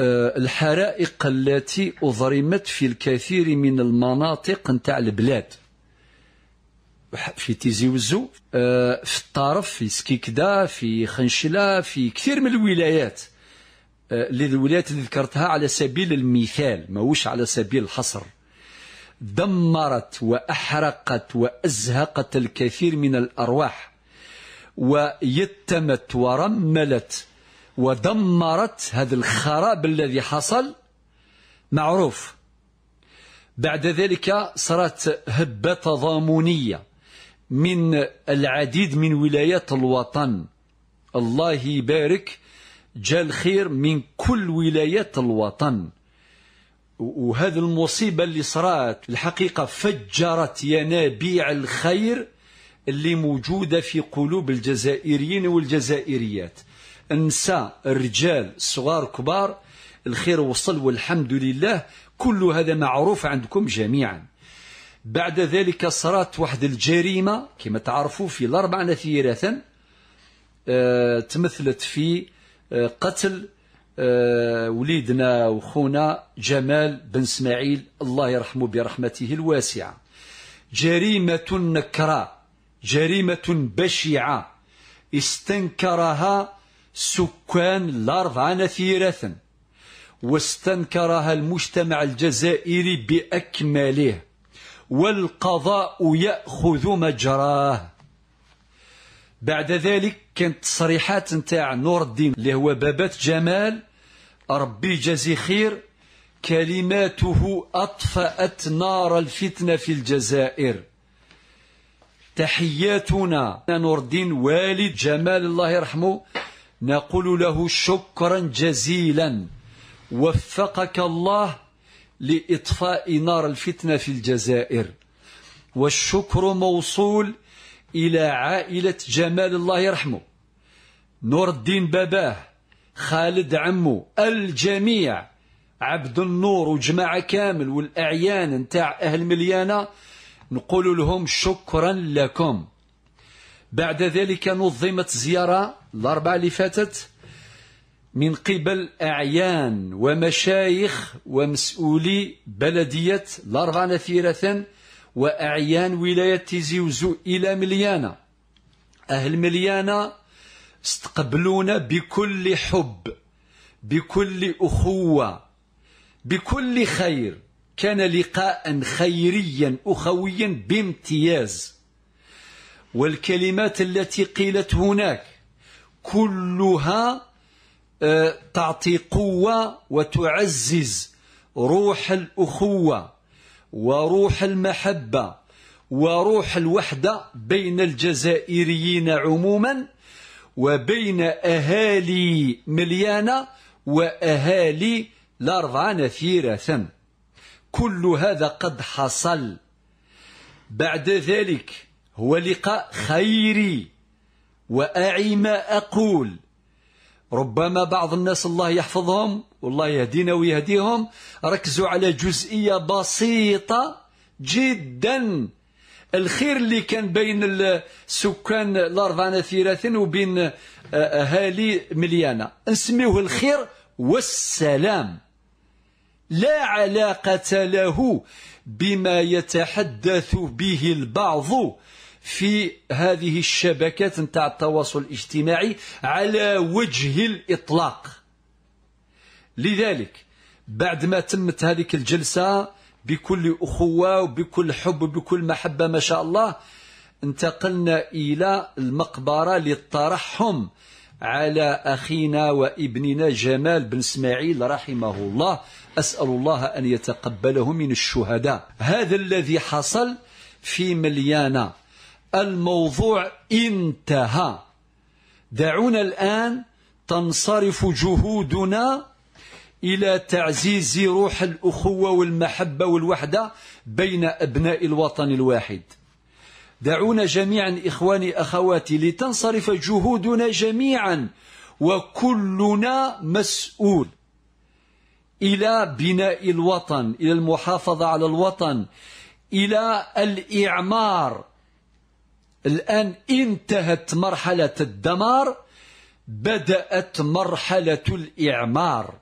آه، الحرائق التي أضرمت في الكثير من المناطق نتاع البلاد في تيزي وزو آه، في الطرف في سكيكدا في خنشلة في كثير من الولايات آه، للولايات اللي ذكرتها على سبيل المثال ماهوش على سبيل الحصر دمرت وأحرقت وأزهقت الكثير من الأرواح ويتمت ورملت ودمرت هذا الخراب الذي حصل معروف بعد ذلك صارت هبة تضامنية من العديد من ولايات الوطن الله يبارك جاء الخير من كل ولايات الوطن وهذه المصيبة اللي صرات الحقيقة فجرت ينابيع الخير اللي موجودة في قلوب الجزائريين والجزائريات النساء الرجال صغار كبار الخير وصل والحمد لله كل هذا معروف عندكم جميعا بعد ذلك صرات واحد الجريمة كما تعرفوا في الأربع نثيرة أه تمثلت في أه قتل أه وليدنا وخونا جمال بن اسماعيل الله يرحمه برحمته الواسعة جريمة نكرة جريمة بشعة استنكرها سكان الأرض عن واستنكرها المجتمع الجزائري بأكمله والقضاء يأخذ مجراه بعد ذلك كانت تصريحات نتاع نور الدين اللي هو بابات جمال ربي جزي خير كلماته أطفأت نار الفتنة في الجزائر تحياتنا نور الدين والد جمال الله يرحمه نقول له شكرا جزيلا وفقك الله لإطفاء نار الفتنة في الجزائر والشكر موصول إلى عائلة جمال الله يرحمه نور الدين باباه خالد عمو الجميع عبد النور وجماعة كامل والأعيان نتاع أهل مليانة نقول لهم شكرا لكم بعد ذلك نظمت زيارة الأربعة اللي فاتت من قبل أعيان ومشايخ ومسؤولي بلدية الأربعة نفيرة وأعيان ولاية تيزي وزو إلى مليانة أهل مليانة استقبلونا بكل حب بكل أخوة بكل خير كان لقاء خيريا أخويا بامتياز والكلمات التي قيلت هناك كلها آه، تعطي قوة وتعزز روح الأخوة وروح المحبة وروح الوحدة بين الجزائريين عموما وبين أهالي مليانة وأهالي نثيرة ثم كل هذا قد حصل بعد ذلك هو لقاء خيري وأعي ما أقول ربما بعض الناس الله يحفظهم والله يهدينا ويهديهم ركزوا على جزئية بسيطة جدا الخير اللي كان بين السكان لارفانا ثيراثن وبين أهالي آه، آه، مليانة نسميه الخير والسلام لا علاقة له بما يتحدث به البعض في هذه الشبكات نتاع التواصل الاجتماعي على وجه الإطلاق لذلك بعد ما تمت هذه الجلسة بكل أخوة وبكل حب وبكل محبة ما شاء الله انتقلنا إلى المقبرة للترحم على أخينا وابننا جمال بن اسماعيل رحمه الله أسأل الله أن يتقبله من الشهداء هذا الذي حصل في مليانة الموضوع انتهى دعونا الآن تنصرف جهودنا إلى تعزيز روح الأخوة والمحبة والوحدة بين أبناء الوطن الواحد دعونا جميعا إخواني أخواتي لتنصرف جهودنا جميعا وكلنا مسؤول إلى بناء الوطن إلى المحافظة على الوطن إلى الإعمار الآن انتهت مرحلة الدمار بدأت مرحلة الإعمار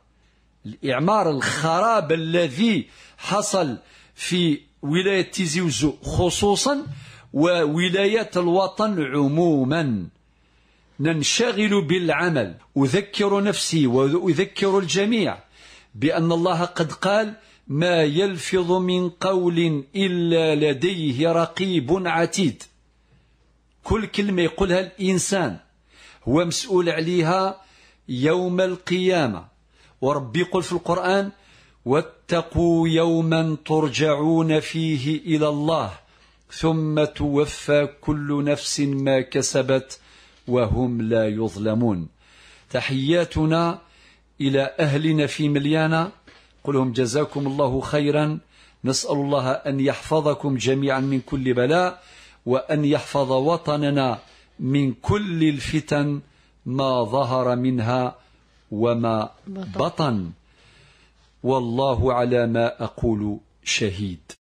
الإعمار الخراب الذي حصل في ولاية تيزي وزو خصوصا وولاية الوطن عموما ننشغل بالعمل أذكر نفسي وأذكر الجميع بأن الله قد قال ما يلفظ من قول إلا لديه رقيب عتيد كل كلمة يقولها الإنسان هو مسؤول عليها يوم القيامة وربي يقول في القرآن واتقوا يوما ترجعون فيه إلى الله ثم توفى كل نفس ما كسبت وهم لا يظلمون تحياتنا إلى أهلنا في مليانة قلهم جزاكم الله خيرا نسأل الله أن يحفظكم جميعا من كل بلاء وأن يحفظ وطننا من كل الفتن ما ظهر منها وما بطن والله على ما أقول شهيد